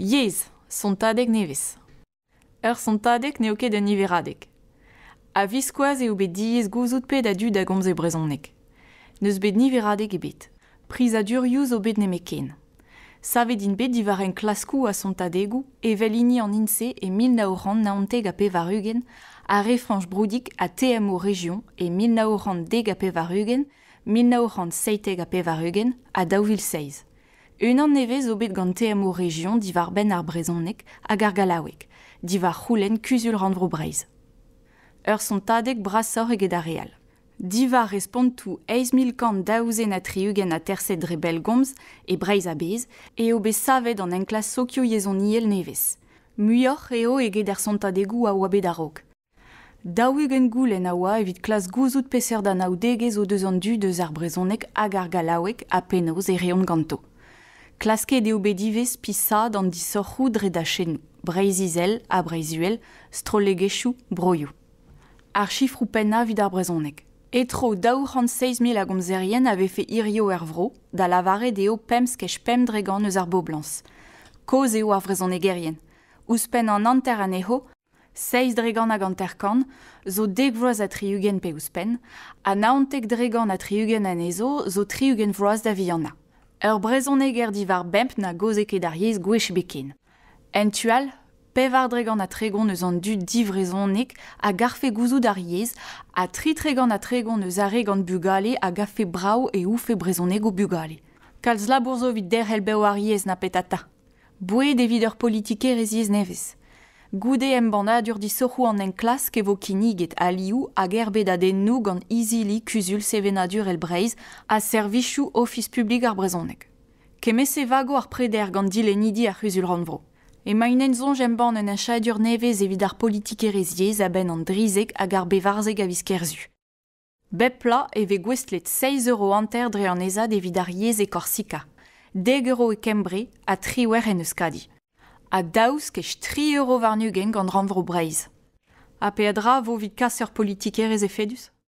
Yez, son nevez. Er son tadek ne oke da niveradeg. A viskoaz e obet diez gouzout pe da du da gomze brezonek. Neus bet niveradek ebet. Priz a dur yuz obet ne meken. Savet din bet divaren klaskou a son tadegou e velini an inse e mil naoran naonteg a pe a refranj broudik a TMO region e mil naoran deg a pe mil naoran seiteg a pe varugen a Un an nevez obet gant TMO region divar ben ar brezhonek hag ar galawek, divar c'houlen kuzul randvro breiz. Ur son tadek brasor eget ar real. Divar respond tou eiz mil kant daouze a triugenn a terset dre e breiz abez e obe savet an enklas sokyo yezon iel nevez. Muioc eo eget ar son tadegou a oa bed arok. Daouegen goulenn a oa evit klas gouzout peser da naoudegez o deus an du deus ar brezhonek hag ar galawek a penaos e reont ganto. klaske de obedives pisa d'an da breizizel a breizuel, strollegezhou broioù. Ar chifrou penna vid ar brezonek. Etro daou c'hant 16.000 fait irio ervro vro, da lavare deo pems pem dregan eus ar boblans. Koz eo ar vrezonek erien. Ouspen an dregan hag zo deg vroaz a triugen pe ouspen, a naontek dregan a triugen an zo triugen vroaz da ur brezon eger divar bemp na goze kedar yez gwech bekin. En tual, pevar dregan a tregon eus an du divrezon nek a garfe gouzou dar yez, a tri tregan a tregon eus a regan bugale a gafe brau e oufe brezon ego bugale. Kalz labourzo vid der helbeo ar yez na petata. Boe devider politike rez yez nevez. Goude mbanda dur disoru an en klas kevo kiniget aliou a gerbet da den nou gan izili kuzul sevenadur el breiz a servichou office public ar brezonek. Kemese vago ar preder gant e nidi ar kuzul ranvro. E mainen zon jemban en achadur nevez evit vidar politik ereziez a ben an drizek hag viskerzu. Bepla eve gwestlet 6 euro anter dre an ezad evit e korsika. Degero e kembre a triwer en euskadi. a daouz kech tri euro varnu gen gant ranvro breiz. A pe a dra vo vit kasseur politiker ez e